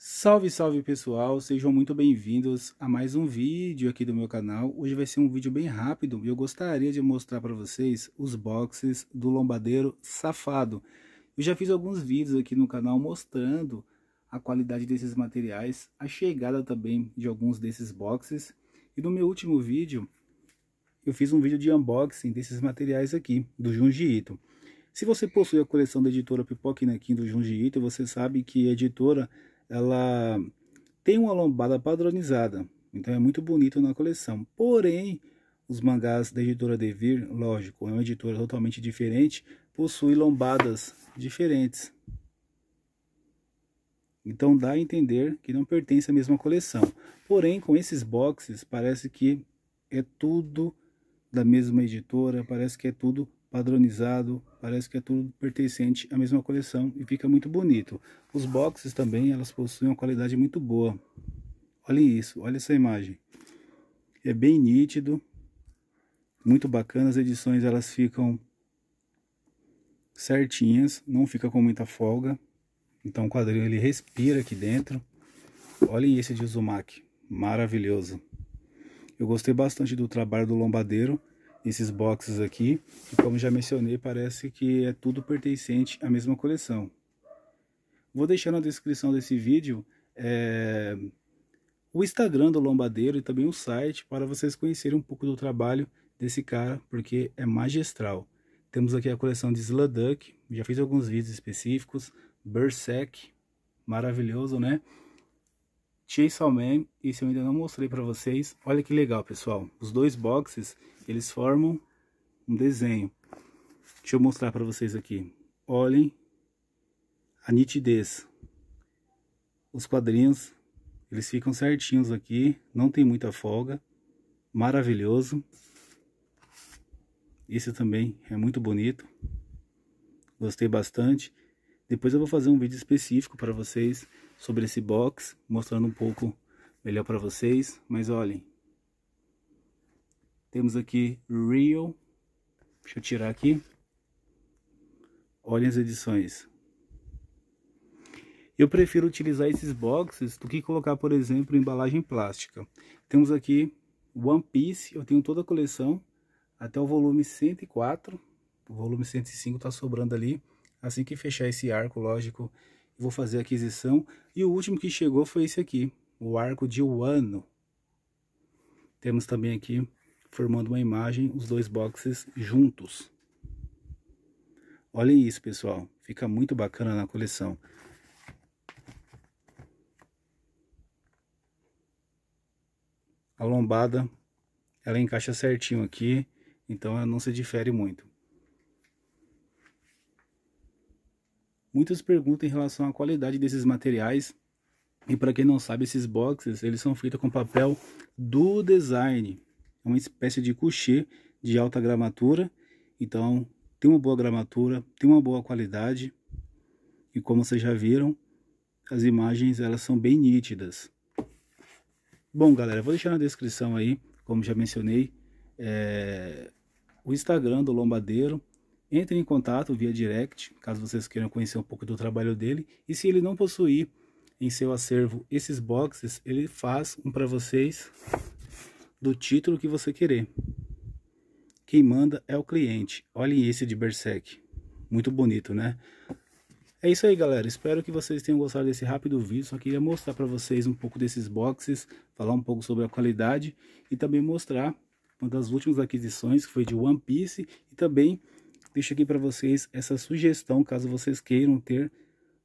Salve, salve pessoal, sejam muito bem-vindos a mais um vídeo aqui do meu canal. Hoje vai ser um vídeo bem rápido e eu gostaria de mostrar para vocês os boxes do lombadeiro safado. Eu já fiz alguns vídeos aqui no canal mostrando a qualidade desses materiais, a chegada também de alguns desses boxes. E no meu último vídeo, eu fiz um vídeo de unboxing desses materiais aqui, do Junji Ito. Se você possui a coleção da editora Pipoquinaquim do Junji Ito, você sabe que a editora ela tem uma lombada padronizada, então é muito bonito na coleção. Porém, os mangás da editora Devir, lógico, é uma editora totalmente diferente, possui lombadas diferentes. Então dá a entender que não pertence à mesma coleção. Porém, com esses boxes, parece que é tudo da mesma editora, parece que é tudo padronizado, parece que é tudo pertencente à mesma coleção e fica muito bonito. Os boxes também, elas possuem uma qualidade muito boa. Olhem isso, olha essa imagem. É bem nítido, muito bacana, as edições elas ficam certinhas, não fica com muita folga. Então o quadril ele respira aqui dentro. Olhem esse de Uzumaki, maravilhoso. Eu gostei bastante do trabalho do lombadeiro nesses boxes aqui. E como já mencionei, parece que é tudo pertencente à mesma coleção. Vou deixar na descrição desse vídeo é, o Instagram do Lombadeiro e também o site para vocês conhecerem um pouco do trabalho desse cara, porque é magistral. Temos aqui a coleção de Sladuck, já fiz alguns vídeos específicos, Berserk, maravilhoso, né? Chainsaw Man, esse eu ainda não mostrei para vocês. Olha que legal, pessoal. Os dois boxes, eles formam um desenho. Deixa eu mostrar para vocês aqui. Olhem a nitidez. Os quadrinhos, eles ficam certinhos aqui. Não tem muita folga. Maravilhoso. Esse também é muito bonito. Gostei bastante. Depois eu vou fazer um vídeo específico para vocês sobre esse box, mostrando um pouco melhor para vocês. Mas olhem, temos aqui Real, deixa eu tirar aqui, olhem as edições. Eu prefiro utilizar esses boxes do que colocar, por exemplo, embalagem plástica. Temos aqui One Piece, eu tenho toda a coleção, até o volume 104, o volume 105 está sobrando ali. Assim que fechar esse arco, lógico, vou fazer aquisição. E o último que chegou foi esse aqui, o arco de Wano. Temos também aqui, formando uma imagem, os dois boxes juntos. Olhem isso, pessoal. Fica muito bacana na coleção. A lombada, ela encaixa certinho aqui, então ela não se difere muito. Muitas perguntas em relação à qualidade desses materiais. E para quem não sabe, esses boxes, eles são feitos com papel do design. É uma espécie de couchê de alta gramatura. Então, tem uma boa gramatura, tem uma boa qualidade. E como vocês já viram, as imagens elas são bem nítidas. Bom, galera, vou deixar na descrição aí, como já mencionei, é, o Instagram do Lombadeiro. Entre em contato via direct, caso vocês queiram conhecer um pouco do trabalho dele. E se ele não possuir em seu acervo esses boxes, ele faz um para vocês do título que você querer. Quem manda é o cliente. Olhem esse de Berserk. Muito bonito, né? É isso aí, galera. Espero que vocês tenham gostado desse rápido vídeo. Só queria mostrar para vocês um pouco desses boxes, falar um pouco sobre a qualidade e também mostrar uma das últimas aquisições, que foi de One Piece, e também deixo aqui para vocês essa sugestão, caso vocês queiram ter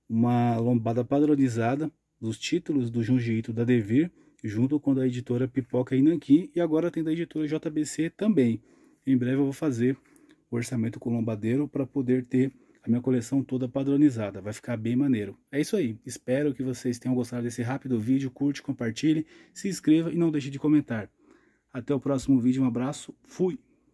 uma lombada padronizada dos títulos do Junji da Devir, junto com a editora Pipoca e Nankin e agora tem da editora JBC também. Em breve eu vou fazer o orçamento com lombadeiro para poder ter a minha coleção toda padronizada, vai ficar bem maneiro. É isso aí, espero que vocês tenham gostado desse rápido vídeo, curte, compartilhe, se inscreva e não deixe de comentar. Até o próximo vídeo, um abraço, fui!